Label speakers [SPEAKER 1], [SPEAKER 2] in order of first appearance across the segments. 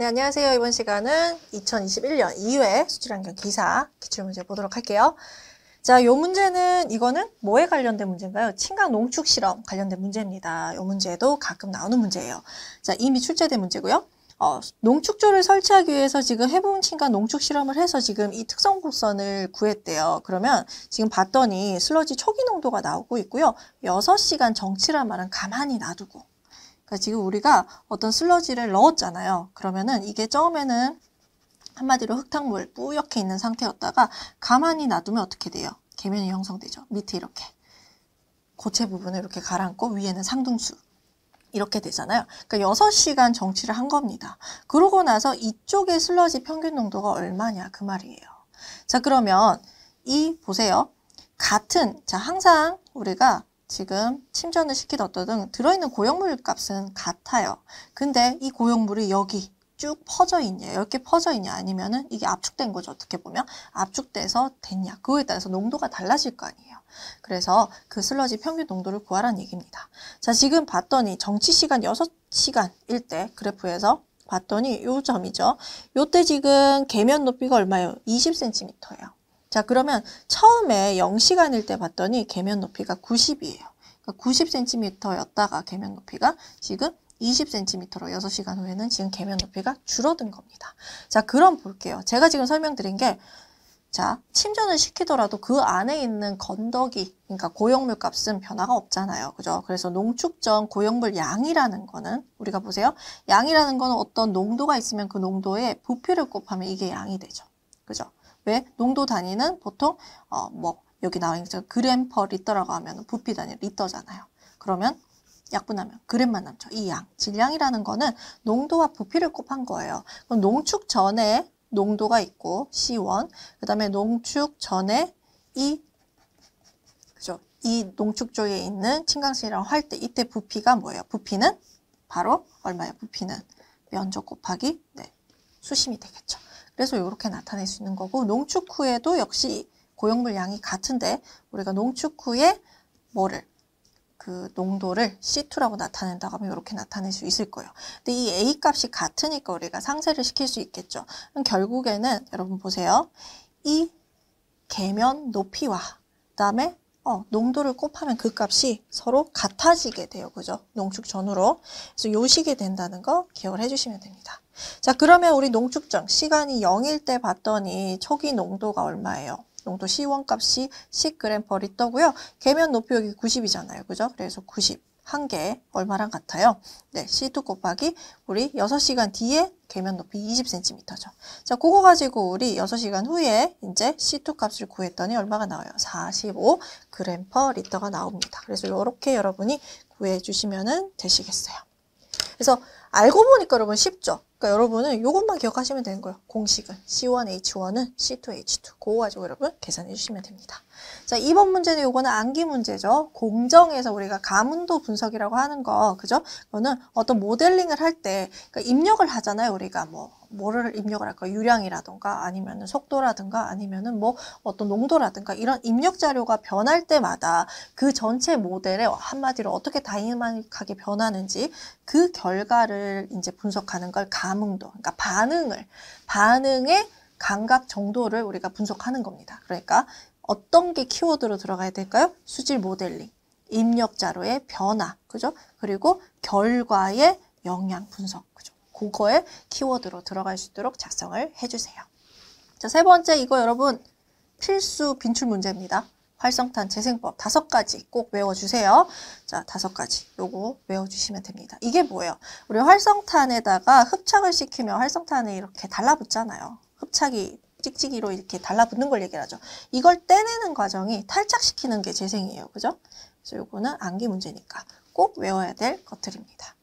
[SPEAKER 1] 네, 안녕하세요. 이번 시간은 2021년 2회 수출환경 기사 기출문제 보도록 할게요. 자, 요 문제는 이거는 뭐에 관련된 문제인가요? 친강 농축 실험 관련된 문제입니다. 요 문제도 가끔 나오는 문제예요. 자, 이미 출제된 문제고요. 어, 농축조를 설치하기 위해서 지금 해부운 친간 농축 실험을 해서 지금 이 특성 곡선을 구했대요. 그러면 지금 봤더니 슬러지 초기 농도가 나오고 있고요. 여섯 시간 정치란 말은 가만히 놔두고 그러니까 지금 우리가 어떤 슬러지를 넣었잖아요. 그러면은 이게 처음에는 한마디로 흙탕물 뿌옇게 있는 상태였다가 가만히 놔두면 어떻게 돼요? 계면이 형성되죠. 밑에 이렇게 고체 부분을 이렇게 가라앉고 위에는 상등수 이렇게 되잖아요. 그러니까 6시간 정치를 한 겁니다. 그러고 나서 이쪽의 슬러지 평균 농도가 얼마냐 그 말이에요. 자 그러면 이 보세요. 같은 자 항상 우리가 지금 침전을 시키더도 등 들어있는 고형물 값은 같아요. 근데 이 고형물이 여기 쭉 퍼져 있냐, 이렇게 퍼져 있냐, 아니면은 이게 압축된 거죠, 어떻게 보면. 압축돼서 됐냐, 그거에 따라서 농도가 달라질 거 아니에요. 그래서 그 슬러지 평균 농도를 구하라는 얘기입니다. 자, 지금 봤더니 정치 시간 6시간일 때 그래프에서 봤더니 요 점이죠. 요때 지금 계면 높이가 얼마예요? 20cm예요. 자 그러면 처음에 0시간일 때 봤더니 계면 높이가 90이에요. 90cm였다가 그러니까 계면 높이가 지금 20cm로 6시간 후에는 지금 계면 높이가 줄어든 겁니다. 자 그럼 볼게요. 제가 지금 설명드린 게 자, 침전을 시키더라도 그 안에 있는 건더기, 그러니까 고형물 값은 변화가 없잖아요. 그죠? 그래서 농축전 고형물 양이라는 거는 우리가 보세요. 양이라는 거는 어떤 농도가 있으면 그농도에 부피를 곱하면 이게 양이 되죠. 그죠? 왜 농도 단위는 보통 어 뭐 여기 나와 있는 그램 퍼 리터라고 하면 부피 단위 리터잖아요. 그러면 약분하면 그램만 남죠. 이 양, 질량이라는 거는 농도와 부피를 곱한 거예요. 그럼 농축 전에 농도가 있고 C1, 그 다음에 농축 전에 이 그죠? 이 농축 쪽에 있는 층강식이라고 할 때 이때 부피가 뭐예요? 부피는 바로 얼마예요? 부피는 면적 곱하기 네, 수심이 되겠죠. 그래서 이렇게 나타낼 수 있는 거고 농축 후에도 역시 고형물 양이 같은데 우리가 농축 후에 뭐를 그 농도를 C2라고 나타낸다고 하면 이렇게 나타낼 수 있을 거예요. 근데 이 A 값이 같으니까 우리가 상쇄를 시킬 수 있겠죠. 그럼 결국에는 여러분 보세요. 이 계면 높이와 그다음에 어, 농도를 곱하면 그 값이 서로 같아지게 돼요. 그죠? 농축 전후로. 그래서 요식이 된다는 거 기억을 해주시면 됩니다. 자 그러면 우리 농축정 시간이 0일 때 봤더니 초기 농도가 얼마예요? 농도 시원값이 10g퍼 리터고요. 계면 높이 여기 90이잖아요. 그죠? 그래서 90. 한 개 얼마랑 같아요? 네, C2 곱하기 우리 6시간 뒤에 계면 높이 20cm죠. 자, 그거 가지고 우리 6시간 후에 이제 C2 값을 구했더니 얼마가 나와요? 45g 리터가 나옵니다. 그래서 이렇게 여러분이 구해주시면 되시겠어요. 그래서 알고 보니까 여러분 쉽죠? 그러니까 여러분은 이것만 기억하시면 되는 거예요. 공식은 C1H1은 C2H2. 그거 가지고 여러분 계산해 주시면 됩니다. 자, 2번 문제는 이거는 암기 문제죠. 공정에서 우리가 가문도 분석이라고 하는 거, 그죠? 이거는 어떤 모델링을 할 때, 그러니까 입력을 하잖아요. 우리가 뭐, 뭐를 입력을 할까? 유량이라든가 아니면은 속도라든가 아니면은 뭐 어떤 농도라든가 이런 입력 자료가 변할 때마다 그 전체 모델에 한마디로 어떻게 다이나믹하게 변하는지 그 결과를 이제 분석하는 걸 가. 감응도, 그러니까 반응을, 반응의 감각 정도를 우리가 분석하는 겁니다. 그러니까 어떤 게 키워드로 들어가야 될까요? 수질 모델링, 입력자로의 변화, 그죠? 그리고 결과의 영향 분석, 그죠? 그거의 키워드로 들어갈 수 있도록 작성을 해주세요. 자, 세 번째 이거 여러분 필수 빈출 문제입니다. 활성탄 재생법 다섯 가지 꼭 외워주세요. 자, 다섯 가지 요거 외워주시면 됩니다. 이게 뭐예요? 우리 활성탄에다가 흡착을 시키면 활성탄에 이렇게 달라붙잖아요. 흡착이 찍찍이로 이렇게 달라붙는 걸얘기 하죠. 이걸 떼내는 과정이 탈착시키는 게 재생이에요. 그죠? 그래서 요거는 암기 문제니까 꼭 외워야 될 것들입니다.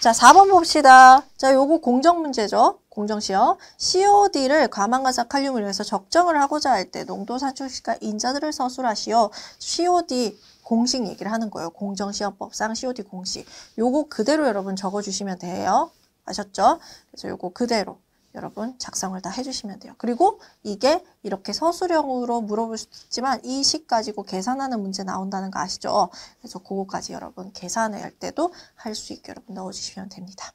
[SPEAKER 1] 자, 4번 봅시다. 자, 요거 공정 문제죠. 공정시험 COD를 과망가사 칼륨을 위해서 적정을 하고자 할 때 농도 산출시가 인자들을 서술하시어 COD 공식 얘기를 하는 거예요. 공정시험법상 COD 공식. 요거 그대로 여러분 적어주시면 돼요. 아셨죠? 그래서 요거 그대로 여러분 작성을 다 해주시면 돼요. 그리고 이게 이렇게 서술형으로 물어볼 수 있지만 이 식 가지고 계산하는 문제 나온다는 거 아시죠? 그래서 그거까지 여러분 계산할 때도 할 수 있게 여러분 넣어주시면 됩니다.